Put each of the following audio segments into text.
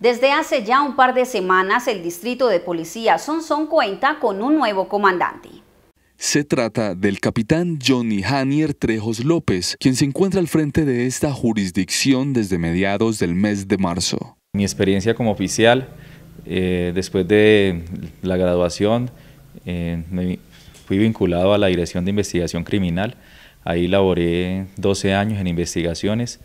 Desde hace ya un par de semanas, el distrito de policía Sonsón cuenta con un nuevo comandante. Se trata del capitán Johnny Hanier Trejos López, quien se encuentra al frente de esta jurisdicción desde mediados del mes de marzo. Mi experiencia como oficial, eh, después de la graduación, eh, fui vinculado a la Dirección de Investigación Criminal. Ahí laboré 12 años en investigaciones.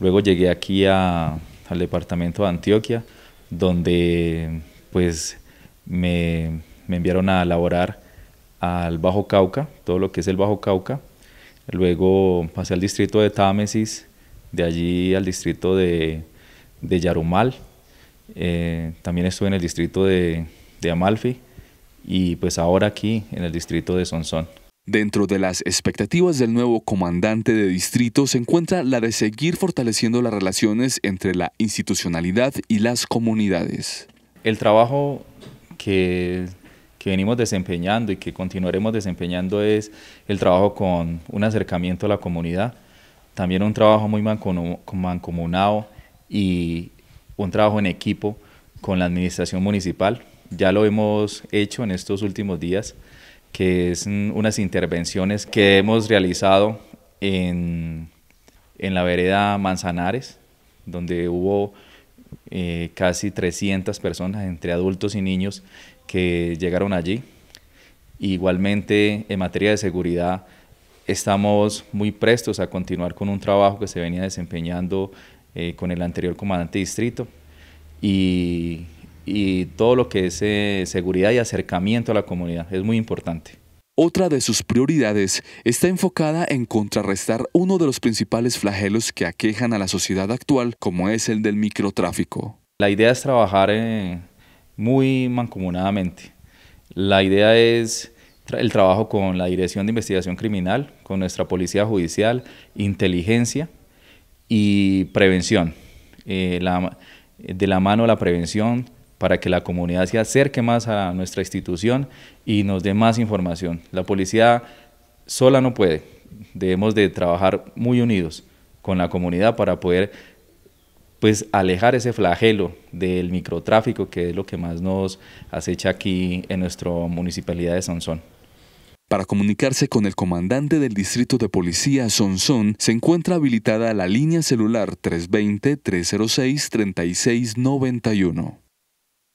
Luego llegué aquí a al departamento de Antioquia, donde pues me, enviaron a laborar al Bajo Cauca, todo lo que es el Bajo Cauca. Luego pasé al distrito de Támesis, de allí al distrito de, Yarumal. Eh, también estuve en el distrito de, de Amalfi y pues ahora aquí en el distrito de Sonsón. Dentro de las expectativas del nuevo comandante de distrito se encuentra la de seguir fortaleciendo las relaciones entre la institucionalidad y las comunidades. El trabajo que, venimos desempeñando y que continuaremos desempeñando es el trabajo con un acercamiento a la comunidad, también un trabajo muy mancomunado y un trabajo en equipo con la administración municipal. Ya lo hemos hecho en estos últimos días que es unas intervenciones que hemos realizado en, en la vereda Manzanares, donde hubo eh, casi 300 personas entre adultos y niños que llegaron allí. Igualmente, en materia de seguridad, estamos muy prestos a continuar con un trabajo que se venía desempeñando eh, con el anterior comandante distrito y y todo lo que es eh, seguridad y acercamiento a la comunidad. Es muy importante. Otra de sus prioridades está enfocada en contrarrestar uno de los principales flagelos que aquejan a la sociedad actual, como es el del microtráfico. La idea es trabajar eh, muy mancomunadamente. La idea es el trabajo con la Dirección de Investigación Criminal, con nuestra Policía Judicial, inteligencia y prevención. Eh, de la mano a la prevención para que la comunidad se acerque más a nuestra institución y nos dé más información. La policía sola no puede, debemos de trabajar muy unidos con la comunidad para poder pues alejar ese flagelo del microtráfico que es lo que más nos acecha aquí en nuestra municipalidad de Sonsón. Para comunicarse con el comandante del Distrito de Policía Sonsón, se encuentra habilitada la línea celular 320-306-3691.